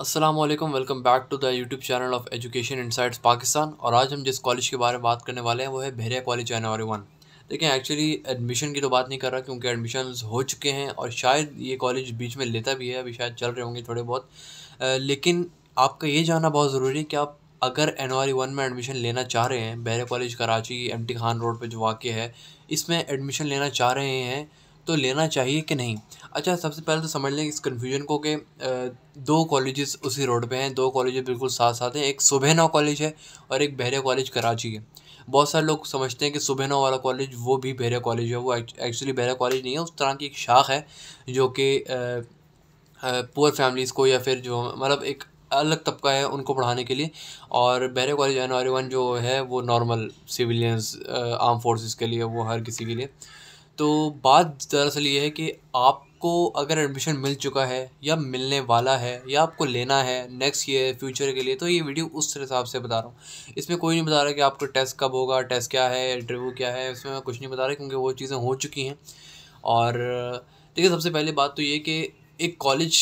Aslam welcome back to the YouTube channel of education sides Pakistan और आज हम जिस कॉलेज के बारे में बात करने वाले हैं वो है बहरिया कॉलेज जनवरी वन देखें एक्चुअली एडमिशन की तो बात नहीं कर रहा क्योंकि एडमिशन हो चुके हैं और शायद ये कॉलेज बीच में लेता भी है अभी शायद चल रहे होंगे थोड़े बहुत आ, लेकिन आपका ये जानना बहुत ज़रूरी है कि आप अगर एनवारी वन में एडमिशन लेना चाह रहे हैं Bahria college Karachi M T Khan road पर जो वाक़ है इसमें एडमिशन लेना चाह रहे हैं तो लेना चाहिए कि नहीं अच्छा सबसे पहले तो समझ लें इस कन्फ्यूजन को कि दो कॉलेजेस उसी रोड पे हैं दो कॉलेज बिल्कुल साथ साथ हैं एक सुबहना कॉलेज है और एक बहरे कॉलेज कराची है बहुत सारे लोग समझते हैं कि सुबहना वाला कॉलेज वो भी बहरे कॉलेज है वो एक्चुअली बहरा कॉलेज नहीं है उस तरह की एक शाख है जो कि पुअर फैमिलीज़ को या फिर जो मतलब एक अलग तबका है उनको पढ़ाने के लिए और बहरे कॉलेज एन आर वन जो है वो नॉर्मल सिविलियंस आर्म फोर्सेस के लिए वो हर किसी के लिए तो बात दरअसल ये है कि आपको अगर एडमिशन मिल चुका है या मिलने वाला है या आपको लेना है नेक्स्ट ईयर फ्यूचर के लिए तो ये वीडियो उस हिसाब से बता रहा हूँ इसमें कोई नहीं बता रहा कि आपको टेस्ट कब होगा टेस्ट क्या है इंटरव्यू क्या है इसमें मैं कुछ नहीं बता रहा क्योंकि वो चीज़ें हो चुकी हैं और देखिए सबसे पहले बात तो ये कि एक कॉलेज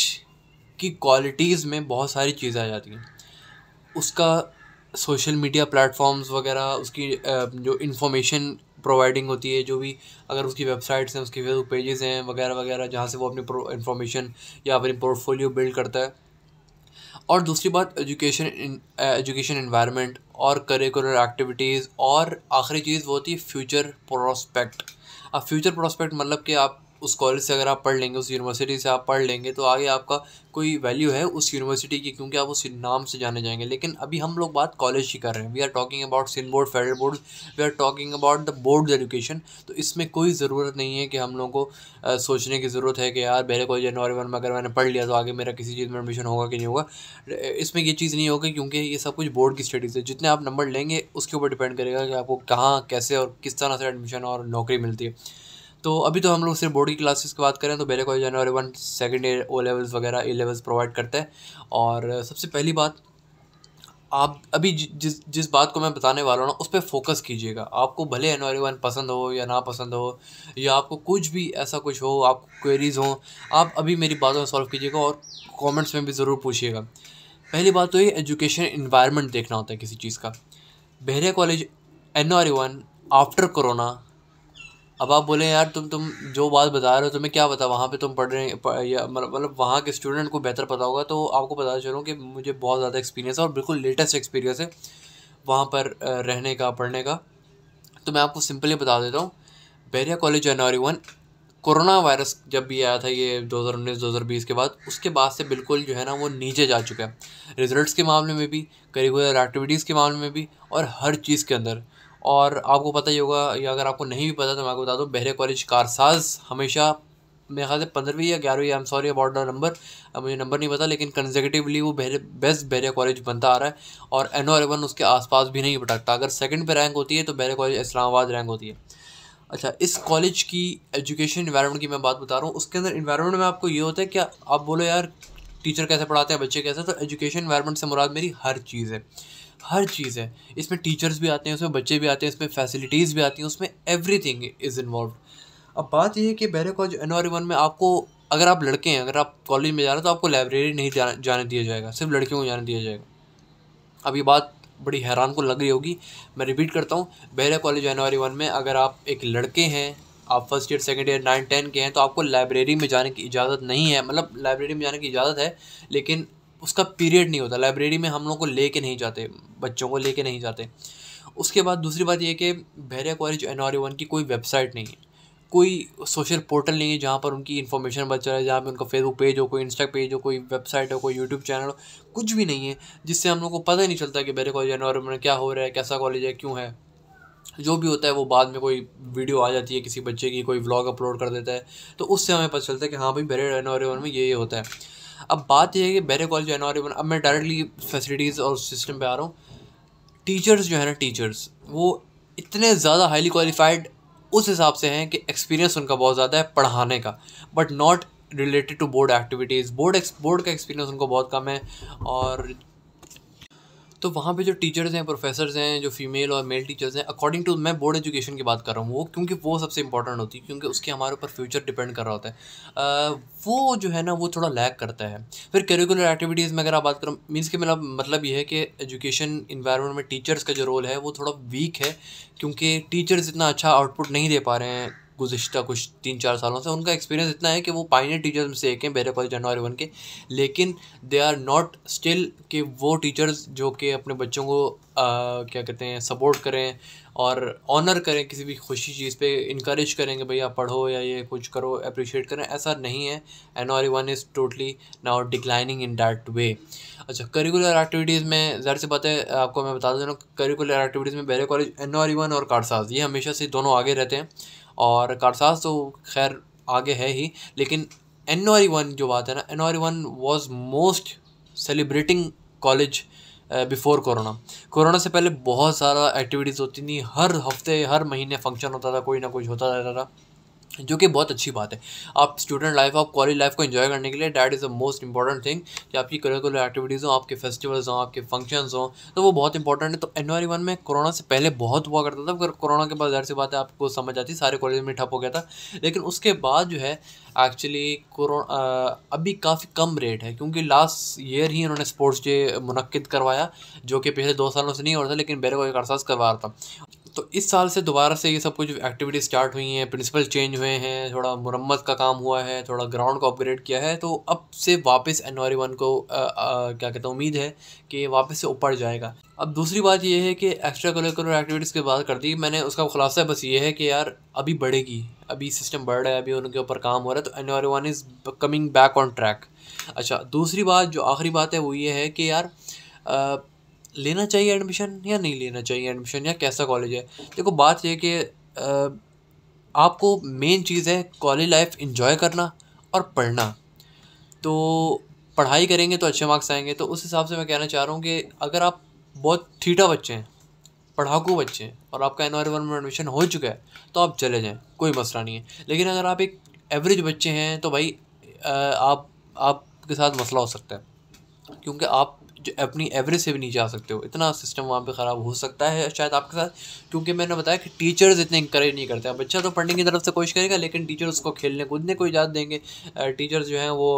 की क्वालिटीज़ में बहुत सारी चीज़ें आ जाती हैं उसका सोशल मीडिया प्लेटफॉर्म्स वगैरह उसकी जो इन्फॉर्मेशन प्रोवाइडिंग होती है जो भी अगर उसकी वेबसाइट्स हैं उसके फेसबुक पेजेस हैं वगैरह वगैरह जहाँ से वो अपनी इन्फॉर्मेशन या अपनी पोर्टफोलियो बिल्ड करता है और दूसरी बात एजुकेशन एजुकेशन इन्वायरमेंट और करिकुलर एक्टिविटीज़ और आखिरी चीज़ वो होती है फ्यूचर प्रोस्पेक्ट अब फ्यूचर प्रोस्पेक्ट मतलब कि आप उस कॉलेज से अगर आप पढ़ लेंगे उस यूनिवर्सिटी से आप पढ़ लेंगे तो आगे आपका कोई वैल्यू है उस यूनिवर्सिटी की क्योंकि आप उस नाम से जाने जाएंगे लेकिन अभी हम लोग बात कॉलेज की कर रहे हैं we are talking about Sindh board federal board we are talking about the board education तो इसमें कोई ज़रूरत नहीं है कि हम लोग को आ, सोचने की ज़रूरत है कि यार मेरे कॉलेज नॉर्मल में अगर मैंने पढ़ लिया तो आगे मेरा किसी चीज़ में एडमिशन होगा कि नहीं होगा इसमें ये चीज़ नहीं होगी क्योंकि ये सब कुछ बोर्ड की स्टडीज़ है जितने आप नंबर लेंगे उसके ऊपर डिपेंड करेगा कि आपको कहाँ कैसे और किस तरह से एडमिशन और नौकरी मिलती है तो अभी तो हम लोग सिर्फ बोर्ड की क्लासेस की बात करें तो मेरे कॉलेज जो one second year O levels वगैरह ए लेवल्स प्रोवाइड करते हैं और सबसे पहली बात आप अभी जिस जिस बात को मैं बताने वाला हूँ उस पर फोकस कीजिएगा आपको भले एन वन पसंद हो या ना पसंद हो या आपको कुछ भी ऐसा कुछ हो आपको क्वेरीज हो आप अभी मेरी बातों में सॉल्व कीजिएगा और कमेंट्स में भी ज़रूर पूछिएगा पहली बात तो ये एजुकेशन इन्वायरमेंट देखना होता है किसी चीज़ का Bahria college N one after corona अब आप बोले यार तुम तुम जो बात बता रहे हो तुम्हें क्या पता वहाँ पे तुम पढ़ रहे मतलब, मतलब वहाँ के स्टूडेंट को बेहतर पता होगा तो आपको पता चलूँ कि मुझे बहुत ज़्यादा एक्सपीरियंस है और बिल्कुल लेटेस्ट एक्सपीरियंस है वहाँ पर रहने का पढ़ने का तो मैं आपको सिंपली बता देता हूँ बैरिया कॉलेज जनवरी वन कोरोना वायरस जब भी आया था ये 2019 2020 के बाद उसके बाद से बिल्कुल जो है ना वो नीचे जा चुका है रिजल्ट्स के मामले में भी करिकुलर एक्टिविटीज़ के मामले में भी और हर चीज़ के अंदर और आपको पता ही होगा या अगर आपको नहीं भी पता तो मैं आपको बता दूँ बहरे कॉलेज कारसाज हमेशा मेरे ख्याल से पंद्रहवीं या ग्यारहवीं I am sorry about the number अब मुझे नंबर नहीं पता लेकिन कंजर्गेटिवली वो बहरे बेस्ट बहरे कॉलेज बनता आ रहा है और एन ओ एलेवन उसके आसपास भी नहीं भटकता अगर सेकंड पे रैंक होती है तो बहरे कॉलेज इस्लामाबाद रैंक होती है अच्छा इस कॉलेज की एजुकेशन इन्वायरमेंट की मैं बात बता रहा हूँ उसके अंदर इन्वायरमेंट में आपको ये होता है कि आप बोलो यार टीचर कैसे पढ़ाते हैं बच्चे कैसे तो एजुकेशन इन्वायरमेंट से मुराद मेरी हर चीज़ है हर चीज़ है इसमें टीचर्स भी आते हैं उसमें बच्चे भी आते हैं इसमें फैसिलिटीज़ भी आती हैं उसमें एवरीथिंग इज़ इन्वॉल्व अब बात यह है कि बहरे कॉलेज एनवायरमेंट में आपको अगर आप लड़के हैं अगर आप कॉलेज में जा रहे हैं तो आपको लाइब्रेरी नहीं जाने जाने दिया जाएगा सिर्फ लड़कियों को जाने दिया जाएगा अब ये बात बड़ी हैरान को लग रही होगी मैं रिपीट करता हूँ बहरा कॉलेज जनवरी वन में अगर आप एक लड़के हैं आप first year second year nine ten के हैं तो आपको लाइब्रेरी में जाने की इजाज़त नहीं है मतलब लाइब्रेरी में जाने की इजाज़त है लेकिन उसका पीरियड नहीं होता लाइब्रेरी में हम लोग को ले नहीं जाते बच्चों को लेके नहीं जाते उसके बाद दूसरी बात यह कि Bahria college N R one की कोई वेबसाइट नहीं है कोई सोशल पोर्टल नहीं है जहाँ पर उनकी इन्फॉर्मेशन बच रहा है जहाँ पर उनका फेसबुक पेज हो कोई इंस्टा पेज हो कोई वेबसाइट हो कोई यूट्यूब चैनल हो कुछ भी नहीं है जिससे हम लोग को पता ही नहीं चलता कि बहरिया कॉलेज एन आर में क्या हो रहा है कैसा कॉलेज है क्यों है जो भी होता है वो बाद में कोई वीडियो आ जाती है किसी बच्चे की कोई व्लॉग अपलोड कर देता है तो उससे हमें पता चलता है कि हाँ भाई बैरियर वन में ये ये होता है अब बात यह है कि बहरे कॉलेज एन वन अब मैं डायरेक्टली फैसिलिटीज़ और सिस्टम पे आ रहा हूँ टीचर्स जो है ना टीचर्स वो इतने ज़्यादा हाईली क्वालिफाइड उस हिसाब से हैं कि एक्सपीरियंस उनका बहुत ज़्यादा है पढ़ाने का but not related to board activities board board का एक्सपीरियंस उनको बहुत कम है और तो वहाँ पे जो टीचर्स हैं प्रोफेसर्स हैं जो फीमेल और मेल टीचर्स हैं अकॉर्डिंग टू मैं बोर्ड एजुकेशन की बात कर रहा हूँ वो क्योंकि वो सबसे इंपॉर्टेंट होती है क्योंकि उसके हमारे ऊपर फ्यूचर डिपेंड कर रहा होता है आ, वो जो है ना वो थोड़ा लैक करता है फिर करिकुलर एक्टिविटीज़ में अगर आप बात करूँ मीन्स के मेरा मतलब ये है कि एजुकेशन इन्वायरमेंट में टीचर्स का जो रोल है वो थोड़ा वीक है क्योंकि टीचर्स इतना अच्छा आउटपुट नहीं दे पा रहे हैं गुज्त कुछ तीन चार सालों से उनका एक्सपीरियंस इतना है कि वो पाइनियर टीचर्स में से एक हैं मेरे कॉलेज जनवरी वन के लेकिन दे आर नॉट स्टिल कि वो टीचर्स जो कि अपने बच्चों को आ, क्या कहते हैं सपोर्ट करें और ऑनर करें किसी भी खुशी चीज़ पे इनक्रेज करें कि भैया पढ़ो या ये कुछ करो अप्रिशिएट करें ऐसा नहीं है N R one is totally now declining in that way अच्छा करिकुलर एक्टिविटीज़ में ज़ाहिर सी बात है आपको मैं बता दूँ करिकुलर एक्टिविटीज़ में बेरे कॉलेज एन आर वन और कारसाज ये हमेशा से दोनों आगे रहते हैं और कारसाज तो खैर आगे है ही लेकिन एनोरी वन e जो बात है ना NORE one was most celebrating college before corona corona से पहले बहुत सारा एक्टिविटीज़ होती थी हर हफ्ते हर महीने फंक्शन होता था कोई ना कुछ होता रहता था जो कि बहुत अच्छी बात है आप स्टूडेंट लाइफ आप कॉलेज लाइफ को एंजॉय करने के लिए that is the most important thing कि आपकी करिकुलर एक्टिविटीज़ हों आपके फेस्टिवल्स हों आपके फंक्शंस हों तो वो बहुत इंपॉर्टेंट है तो एन वन में कोरोना से पहले बहुत हुआ करता था अगर कोरोना के बाद जहर सी बात है आपको समझ आती सारे कॉलेज में ठप हो गया था लेकिन उसके बाद जो है एक्चुअली कोरोना अभी काफ़ी कम रेट है क्योंकि लास्ट ईयर ही इन्होंने स्पोर्ट्स डे मुनद करवाया जो कि पिछले दो सालों से नहीं हो रहा था लेकिन बेरे को एक अरसाज करवा रहा था तो इस साल से दोबारा से ये सब कुछ एक्टिविटी स्टार्ट हुई हैं प्रिंसिपल चेंज हुए हैं थोड़ा मुरम्मत का काम हुआ है थोड़ा ग्राउंड को अपग्रेड किया है तो अब से वापस एन वन को आ, आ, क्या कहते हैं उम्मीद है कि वापस से ऊपर जाएगा अब दूसरी बात यह है कि एक्स्ट्रा करिकुलर एक्टिविटीज़ की बात कर दी मैंने उसका खुलासा बस ये है कि यार अभी बढ़ेगी अभी सिस्टम बढ़ रहा है अभी उनके ऊपर काम हो रहा है तो N one is coming back on track अच्छा दूसरी बात जो आखिरी बात है वो ये है कि यार लेना चाहिए एडमिशन या नहीं लेना चाहिए एडमिशन या कैसा कॉलेज है देखो बात यह कि आपको मेन चीज़ है कॉलेज लाइफ इन्जॉय करना और पढ़ना तो पढ़ाई करेंगे तो अच्छे मार्क्स आएंगे तो उस हिसाब से मैं कहना चाह रहा हूँ कि अगर आप बहुत ठीठा बच्चे हैं पढ़ाकू बच्चे हैं और आपका एनवायरमेंट में एडमिशन हो चुका है तो आप चले जाएँ कोई मसला नहीं है लेकिन अगर आप एक एवरेज बच्चे हैं तो भाई आ, आप आपके साथ मसला हो सकता है क्योंकि आप जो अपनी एवरेज से भी नीचे आ सकते हो इतना सिस्टम वहाँ पे ख़राब हो सकता है शायद आपके साथ क्योंकि मैंने बताया कि टीचर्स इतने इंकरेज नहीं करते हैं बच्चा तो पढ़ने की तरफ से कोशिश करेगा लेकिन टीचर उसको खेलने कूदने को इजाज़त देंगे टीचर्स जो हैं वो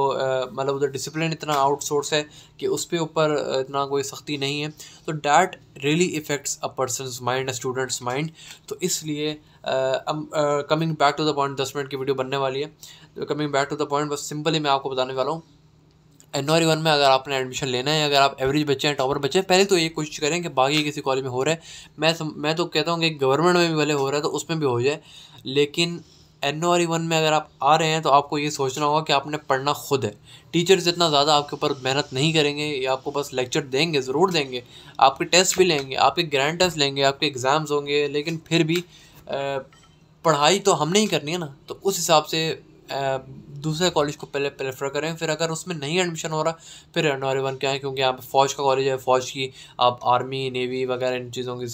मतलब उधर डिसिप्लिन इतना आउटसोर्स है कि उस पर ऊपर इतना कोई सख्ती नहीं है तो that really effects a person mind a students mind तो इसलिए coming back to the point दस मिनट की वीडियो बनने वाली है coming back to the point बस सिंपली मैं आपको बताने वाला हूँ एनआर वन में अगर आपने एडमिशन लेना है अगर आप एवरेज बच्चे हैं टॉपर बच्चे हैं पहले तो ये कोशिश करें कि बाकी किसी कॉलेज में हो रहा है मैं सम, मैं तो कहता हूँ कि गवर्नमेंट में भी भले हो रहा है तो उसमें भी हो जाए लेकिन एन ओ वन में अगर आप आ रहे हैं तो आपको ये सोचना होगा कि आपने पढ़ना खुद है टीचर्स इतना ज़्यादा आपके ऊपर मेहनत नहीं करेंगे या आपको बस लेक्चर देंगे ज़रूर देंगे आपके टेस्ट भी लेंगे आपके ग्रैंड टेस्ट लेंगे आपके एग्ज़ाम्स होंगे लेकिन फिर भी पढ़ाई तो हमने ही करनी है ना तो उस हिसाब से दूसरे कॉलेज को पहले प्रेफर करें फिर अगर उसमें नहीं एडमिशन हो रहा फिर एन वन के है क्योंकि यहाँ पर फ़ौज का कॉलेज है फ़ौज की आप आर्मी नेवी वगैरह इन चीज़ों की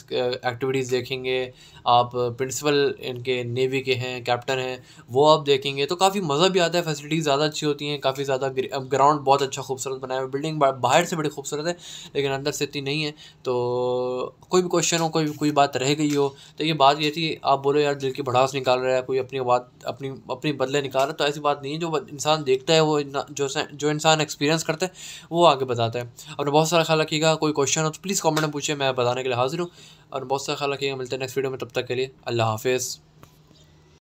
एक्टिविटीज़ uh, देखेंगे आप प्रिंसिपल इनके नेवी के हैं कैप्टन हैं वो आप देखेंगे तो काफ़ी मज़ा भी आता है फैसिलिटीज़ ज़्यादा अच्छी होती हैं काफ़ी ज़्यादा ग्राउंड बहुत अच्छा खूबसूरत बनाया हुआ बिल्डिंग बाहर से बड़ी खूबसूरत है लेकिन अंदर से इतनी नहीं है तो कोई भी क्वेश्चन हो कोई भी कोई बात रह गई हो तो ये बात ये थी आप बोलो यार दिल की भड़ास निकाल रहा है कोई अपनी बात अपनी अपनी बदले निकाल रहा है तो ऐसी बात नहीं जो इंसान देखता है वो जो जो इंसान एक्सपीरियंस करता है वो आगे बताता है और बहुत सारा ख्याल रखिएगा कोई क्वेश्चन हो तो प्लीज़ कॉमेंट में पूछिए मैं बताने के लिए हाजिर हूँ और बहुत सारा ख्याल रखिएगा मिलते हैं नेक्स्ट वीडियो में तब तक के लिए अल्लाह हाफिज़